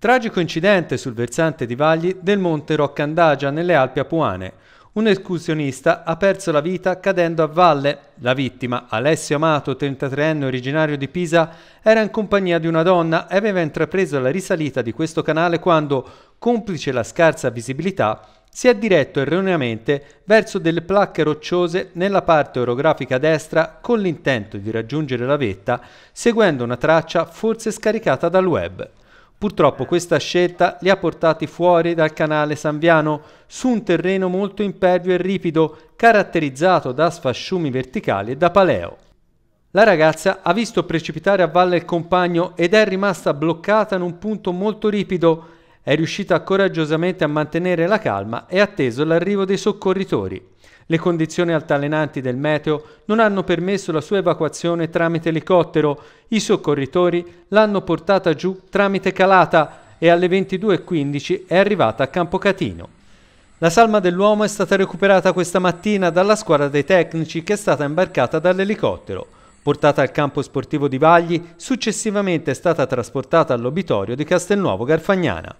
Tragico incidente sul versante di vagli del monte Roccandagia nelle Alpi Apuane. Un escursionista ha perso la vita cadendo a valle. La vittima, Alessio Amato, 33enne originario di Pisa, era in compagnia di una donna e aveva intrapreso la risalita di questo canale quando, complice la scarsa visibilità, si è diretto erroneamente verso delle placche rocciose nella parte orografica destra con l'intento di raggiungere la vetta, seguendo una traccia forse scaricata dal web. Purtroppo questa scelta li ha portati fuori dal canale Sambiano, su un terreno molto impervio e ripido, caratterizzato da sfasciumi verticali e da paleo. La ragazza ha visto precipitare a valle il compagno ed è rimasta bloccata in un punto molto ripido, è riuscita coraggiosamente a mantenere la calma e ha atteso l'arrivo dei soccorritori. Le condizioni altalenanti del meteo non hanno permesso la sua evacuazione tramite elicottero, i soccorritori l'hanno portata giù tramite calata e alle 22.15 è arrivata a Campocatino. La salma dell'uomo è stata recuperata questa mattina dalla squadra dei tecnici che è stata imbarcata dall'elicottero. Portata al campo sportivo di Vagli, successivamente è stata trasportata all'obitorio di Castelnuovo Garfagnana.